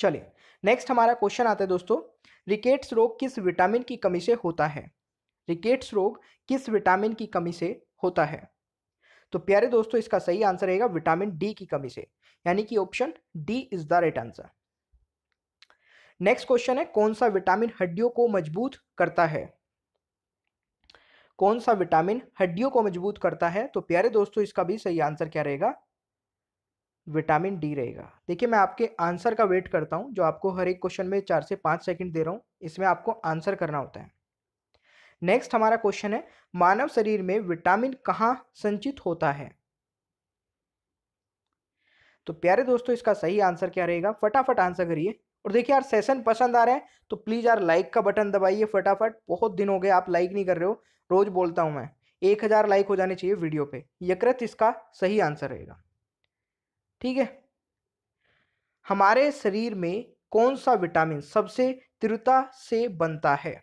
चलिए नेक्स्ट हमारा क्वेश्चन आता है दोस्तों रिकेट्स रोग किस विटामिन की कमी से होता है रिकेट्स रोग किस विटामिन की कमी से होता है तो प्यारे दोस्तों इसका सही आंसर रहेगा विटामिन डी की कमी से यानी कि option D is the right answer next question है कौन सा विटामिन हड्डियों को मजबूत करता है कौन सा विटामिन हड्डियों को मजबूत करता है तो प्यारे दोस्तों इसका भी सही आंसर क्या रहेगा विटामिन डी रहेगा देखिए मैं आपके आंसर का वेट करता हूँ जो आपको हर एक क्वेश्चन में चार से पाँच सेकंड दे रहा हूँ इसमें आपको आंसर करना होता है नेक्स्ट हमारा क्वेश्चन है मानव शरीर में विटामिन कहाँ संचित होता है तो प्यारे दोस्तों इसका सही आंसर क्या रहेगा फटाफट आंसर करिए और देखिए यार सेशन पसंद आ रहा है तो प्लीज़ यार लाइक का बटन दबाइए फटाफट बहुत दिन हो गए आप लाइक नहीं कर रहे हो रोज़ बोलता हूँ मैं एक हज़ार लाइक हो जाने चाहिए वीडियो पे यकृत इसका सही आंसर रहेगा ठीक है हमारे शरीर में कौन सा विटामिन सबसे तीव्रता से बनता है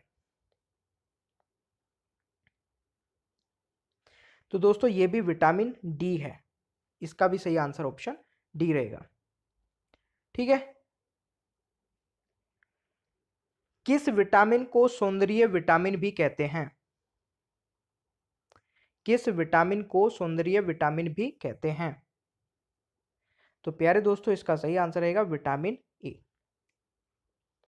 तो दोस्तों ये भी विटामिन डी है इसका भी सही आंसर ऑप्शन डी रहेगा ठीक है किस विटामिन को सौंदर्य विटामिन भी कहते हैं किस विटामिन को सौंदर्य विटामिन भी कहते हैं तो प्यारे दोस्तों इसका सही आंसर रहेगा विटामिन ए